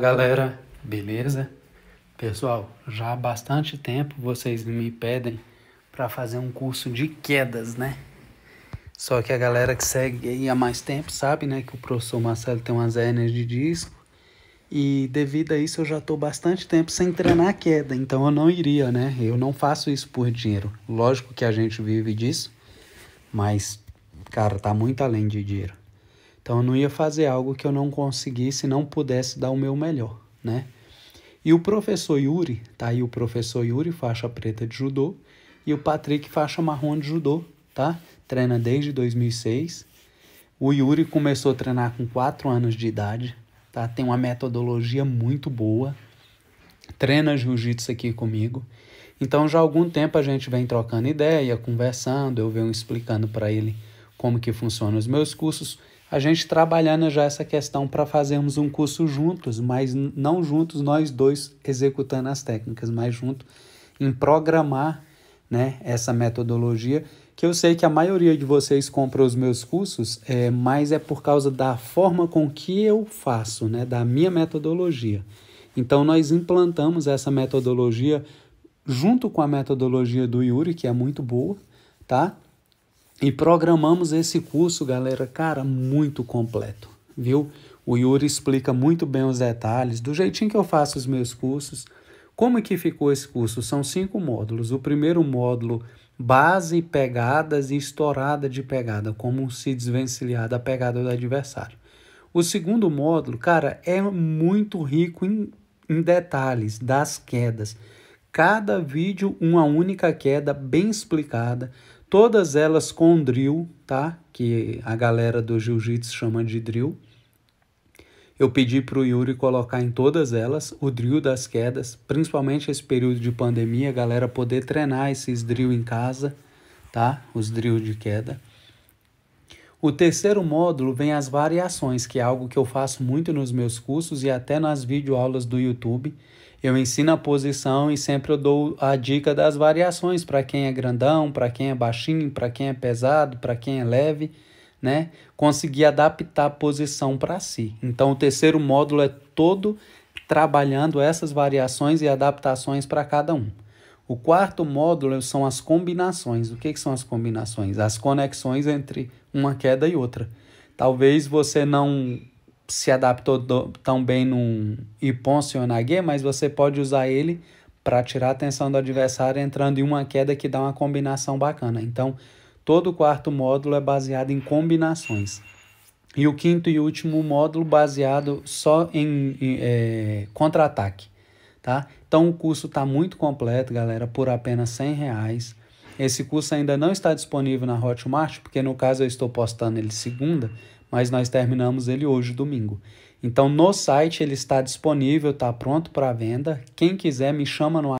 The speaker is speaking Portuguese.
galera, beleza? Pessoal, já há bastante tempo vocês me pedem para fazer um curso de quedas, né? Só que a galera que segue aí há mais tempo sabe, né, que o professor Marcelo tem umas hérnias de disco e devido a isso eu já tô bastante tempo sem treinar queda, então eu não iria, né? Eu não faço isso por dinheiro. Lógico que a gente vive disso, mas cara, tá muito além de dinheiro. Então eu não ia fazer algo que eu não conseguisse, não pudesse dar o meu melhor, né? E o professor Yuri, tá aí o professor Yuri, faixa preta de judô, e o Patrick, faixa marrom de judô, tá? Treina desde 2006. O Yuri começou a treinar com 4 anos de idade, tá? Tem uma metodologia muito boa. Treina jiu-jitsu aqui comigo. Então já há algum tempo a gente vem trocando ideia, conversando, eu venho explicando para ele como que funcionam os meus cursos a gente trabalhando já essa questão para fazermos um curso juntos, mas não juntos nós dois executando as técnicas, mas junto em programar né, essa metodologia, que eu sei que a maioria de vocês compra os meus cursos, é, mas é por causa da forma com que eu faço, né, da minha metodologia. Então nós implantamos essa metodologia junto com a metodologia do Yuri, que é muito boa, tá? E programamos esse curso, galera, cara, muito completo, viu? O Yuri explica muito bem os detalhes, do jeitinho que eu faço os meus cursos. Como que ficou esse curso? São cinco módulos. O primeiro módulo, base, pegadas e estourada de pegada, como se desvencilhar da pegada do adversário. O segundo módulo, cara, é muito rico em, em detalhes das quedas. Cada vídeo, uma única queda bem explicada todas elas com drill, tá? Que a galera do jiu-jitsu chama de drill. Eu pedi para o Yuri colocar em todas elas o drill das quedas, principalmente esse período de pandemia, a galera poder treinar esses drill em casa, tá? Os drills de queda. O terceiro módulo vem as variações, que é algo que eu faço muito nos meus cursos e até nas videoaulas do YouTube. Eu ensino a posição e sempre eu dou a dica das variações para quem é grandão, para quem é baixinho, para quem é pesado, para quem é leve, né? Conseguir adaptar a posição para si. Então o terceiro módulo é todo trabalhando essas variações e adaptações para cada um. O quarto módulo são as combinações. O que, que são as combinações? As conexões entre uma queda e outra. Talvez você não se adaptou do, tão bem no ipon Sionage, mas você pode usar ele para tirar a atenção do adversário entrando em uma queda que dá uma combinação bacana. Então, todo o quarto módulo é baseado em combinações. E o quinto e último módulo baseado só em, em é, contra-ataque. Tá? Então o curso está muito completo, galera, por apenas 100 reais. Esse curso ainda não está disponível na Hotmart, porque no caso eu estou postando ele segunda, mas nós terminamos ele hoje, domingo. Então no site ele está disponível, está pronto para venda. Quem quiser me chama no